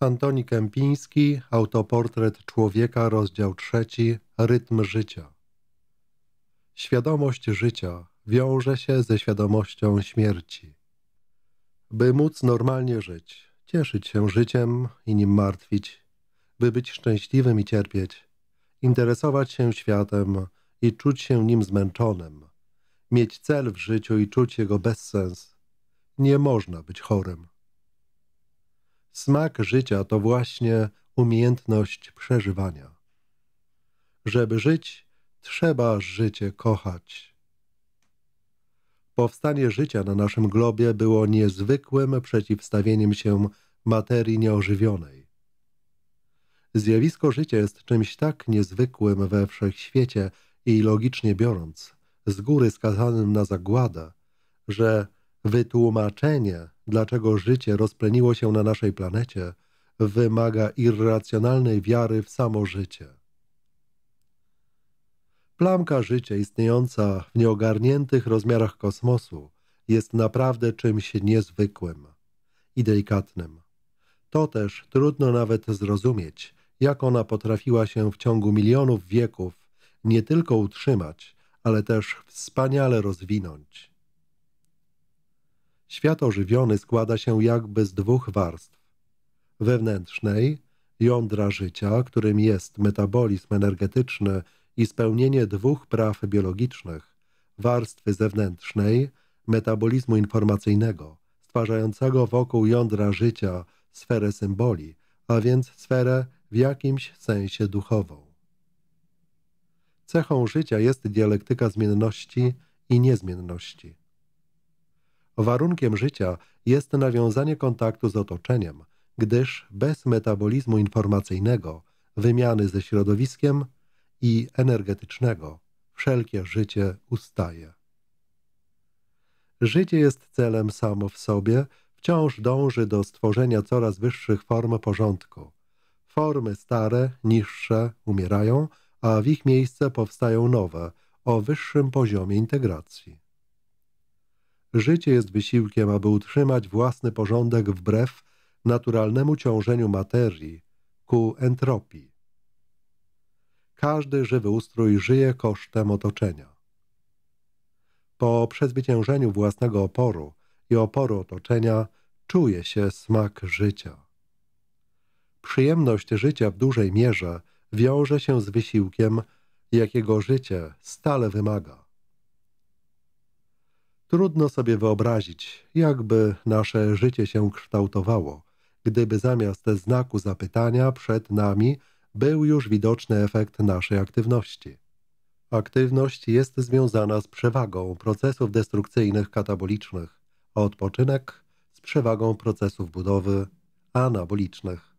Antoni Kępiński, Autoportret Człowieka, rozdział trzeci, Rytm Życia. Świadomość życia wiąże się ze świadomością śmierci. By móc normalnie żyć, cieszyć się życiem i nim martwić, by być szczęśliwym i cierpieć, interesować się światem i czuć się nim zmęczonym, mieć cel w życiu i czuć jego bezsens, nie można być chorym. Smak życia to właśnie umiejętność przeżywania. Żeby żyć, trzeba życie kochać. Powstanie życia na naszym globie było niezwykłym przeciwstawieniem się materii nieożywionej. Zjawisko życia jest czymś tak niezwykłym we wszechświecie i logicznie biorąc, z góry skazanym na zagładę, że Wytłumaczenie, dlaczego życie rozpleniło się na naszej planecie, wymaga irracjonalnej wiary w samo życie. Plamka życia istniejąca w nieogarniętych rozmiarach kosmosu jest naprawdę czymś niezwykłym i delikatnym. To też trudno nawet zrozumieć, jak ona potrafiła się w ciągu milionów wieków nie tylko utrzymać, ale też wspaniale rozwinąć. Świat ożywiony składa się jakby z dwóch warstw. Wewnętrznej, jądra życia, którym jest metabolizm energetyczny i spełnienie dwóch praw biologicznych, warstwy zewnętrznej, metabolizmu informacyjnego, stwarzającego wokół jądra życia sferę symboli, a więc sferę w jakimś sensie duchową. Cechą życia jest dialektyka zmienności i niezmienności. Warunkiem życia jest nawiązanie kontaktu z otoczeniem, gdyż bez metabolizmu informacyjnego, wymiany ze środowiskiem i energetycznego wszelkie życie ustaje. Życie jest celem samo w sobie, wciąż dąży do stworzenia coraz wyższych form porządku. Formy stare, niższe umierają, a w ich miejsce powstają nowe, o wyższym poziomie integracji. Życie jest wysiłkiem, aby utrzymać własny porządek wbrew naturalnemu ciążeniu materii ku entropii. Każdy żywy ustrój żyje kosztem otoczenia. Po przezwyciężeniu własnego oporu i oporu otoczenia czuje się smak życia. Przyjemność życia w dużej mierze wiąże się z wysiłkiem, jakiego życie stale wymaga. Trudno sobie wyobrazić, jakby nasze życie się kształtowało, gdyby zamiast znaku zapytania przed nami był już widoczny efekt naszej aktywności. Aktywność jest związana z przewagą procesów destrukcyjnych katabolicznych, a odpoczynek z przewagą procesów budowy anabolicznych.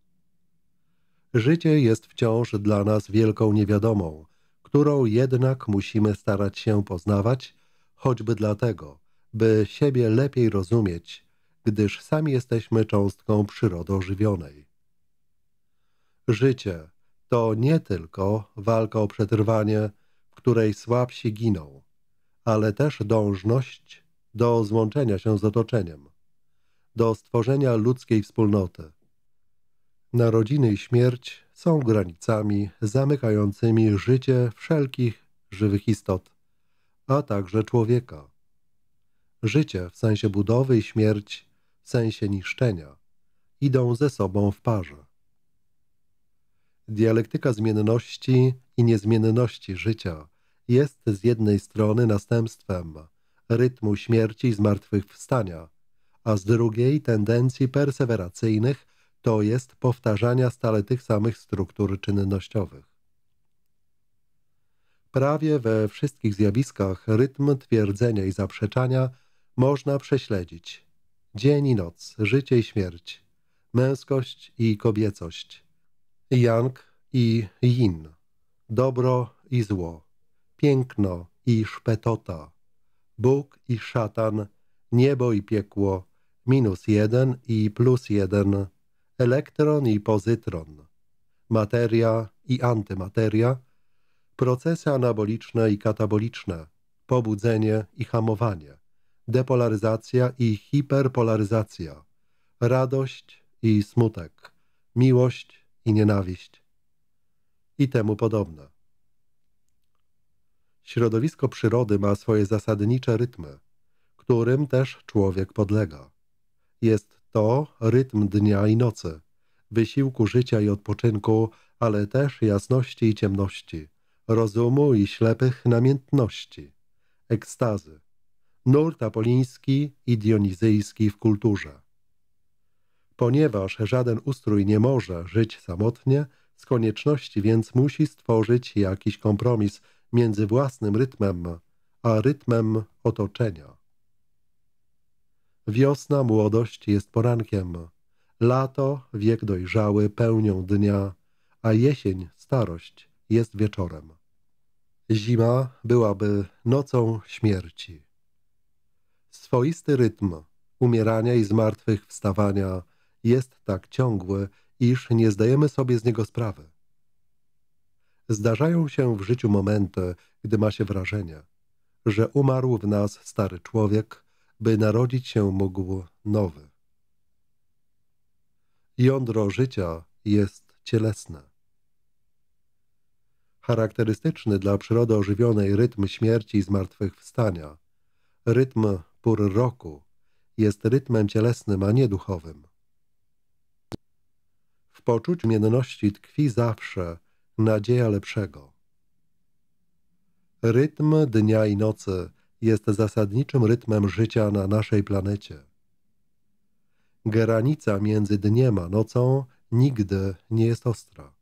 Życie jest wciąż dla nas wielką niewiadomą, którą jednak musimy starać się poznawać choćby dlatego, by siebie lepiej rozumieć, gdyż sami jesteśmy cząstką przyrody ożywionej. Życie to nie tylko walka o przetrwanie, w której słabsi giną, ale też dążność do złączenia się z otoczeniem, do stworzenia ludzkiej wspólnoty. Narodziny i śmierć są granicami zamykającymi życie wszelkich żywych istot a także człowieka. Życie w sensie budowy i śmierć w sensie niszczenia idą ze sobą w parze. Dialektyka zmienności i niezmienności życia jest z jednej strony następstwem rytmu śmierci i zmartwychwstania, a z drugiej tendencji perseweracyjnych, to jest powtarzania stale tych samych struktur czynnościowych. Prawie we wszystkich zjawiskach rytm twierdzenia i zaprzeczania można prześledzić. Dzień i noc, życie i śmierć, męskość i kobiecość, yang i yin, dobro i zło, piękno i szpetota, Bóg i szatan, niebo i piekło, minus jeden i plus jeden, elektron i pozytron, materia i antymateria – procesy anaboliczne i kataboliczne, pobudzenie i hamowanie, depolaryzacja i hiperpolaryzacja, radość i smutek, miłość i nienawiść i temu podobne. Środowisko przyrody ma swoje zasadnicze rytmy, którym też człowiek podlega. Jest to rytm dnia i nocy, wysiłku życia i odpoczynku, ale też jasności i ciemności – rozumu i ślepych namiętności, ekstazy, nurt apoliński i dionizyjski w kulturze. Ponieważ żaden ustrój nie może żyć samotnie, z konieczności więc musi stworzyć jakiś kompromis między własnym rytmem a rytmem otoczenia. Wiosna, młodość jest porankiem, lato, wiek dojrzały pełnią dnia, a jesień, starość jest wieczorem. Zima byłaby nocą śmierci. Swoisty rytm umierania i zmartwychwstawania jest tak ciągły, iż nie zdajemy sobie z niego sprawy. Zdarzają się w życiu momenty, gdy ma się wrażenie, że umarł w nas stary człowiek, by narodzić się mógł nowy. Jądro życia jest cielesne. Charakterystyczny dla przyrody ożywionej rytm śmierci i zmartwychwstania, rytm pór roku, jest rytmem cielesnym, a nie duchowym. W poczuciu mienności tkwi zawsze nadzieja lepszego. Rytm dnia i nocy jest zasadniczym rytmem życia na naszej planecie. Granica między dniem a nocą nigdy nie jest ostra.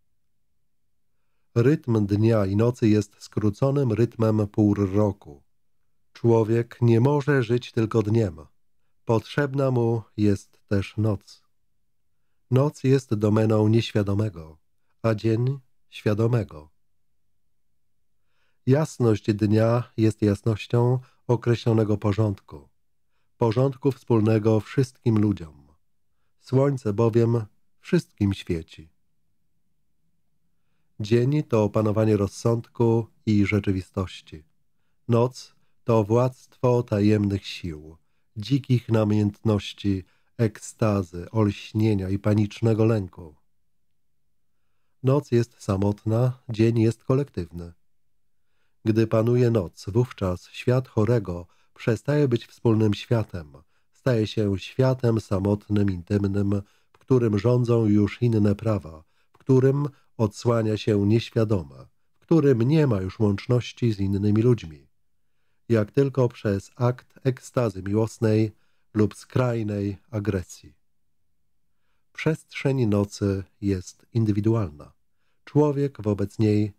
Rytm dnia i nocy jest skróconym rytmem pór roku. Człowiek nie może żyć tylko dniem. Potrzebna mu jest też noc. Noc jest domeną nieświadomego, a dzień świadomego. Jasność dnia jest jasnością określonego porządku, porządku wspólnego wszystkim ludziom. Słońce bowiem wszystkim świeci. Dzień to opanowanie rozsądku i rzeczywistości. Noc to władztwo tajemnych sił, dzikich namiętności, ekstazy, olśnienia i panicznego lęku. Noc jest samotna, dzień jest kolektywny. Gdy panuje noc, wówczas świat chorego przestaje być wspólnym światem, staje się światem samotnym, intymnym, w którym rządzą już inne prawa, w którym odsłania się nieświadoma, w którym nie ma już łączności z innymi ludźmi. Jak tylko przez akt ekstazy miłosnej lub skrajnej agresji. Przestrzeń nocy jest indywidualna. Człowiek wobec niej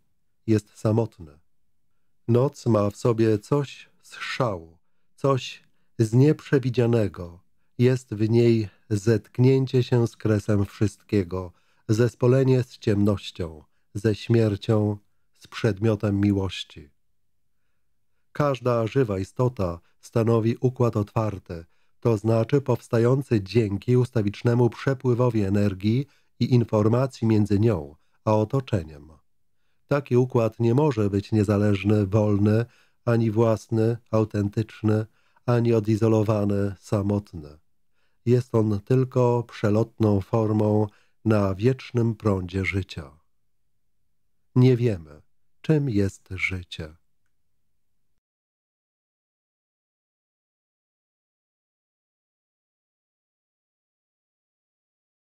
jest samotny. Noc ma w sobie coś z szału, coś z nieprzewidzianego. Jest w niej zetknięcie się z kresem wszystkiego – zespolenie z ciemnością, ze śmiercią, z przedmiotem miłości. Każda żywa istota stanowi układ otwarty, to znaczy powstający dzięki ustawicznemu przepływowi energii i informacji między nią a otoczeniem. Taki układ nie może być niezależny, wolny, ani własny, autentyczny, ani odizolowany, samotny. Jest on tylko przelotną formą na wiecznym prądzie życia. Nie wiemy, czym jest życie.